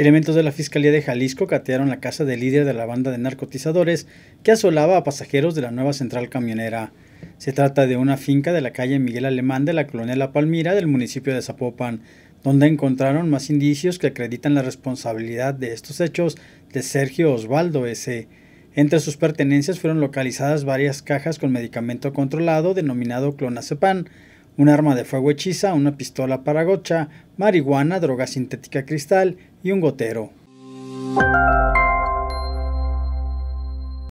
Elementos de la Fiscalía de Jalisco catearon la casa del líder de la banda de narcotizadores que asolaba a pasajeros de la nueva central camionera. Se trata de una finca de la calle Miguel Alemán de la colonia La Palmira del municipio de Zapopan, donde encontraron más indicios que acreditan la responsabilidad de estos hechos de Sergio Osvaldo S. Entre sus pertenencias fueron localizadas varias cajas con medicamento controlado denominado clonazepam, un arma de fuego hechiza, una pistola para gocha, marihuana, droga sintética cristal y un gotero.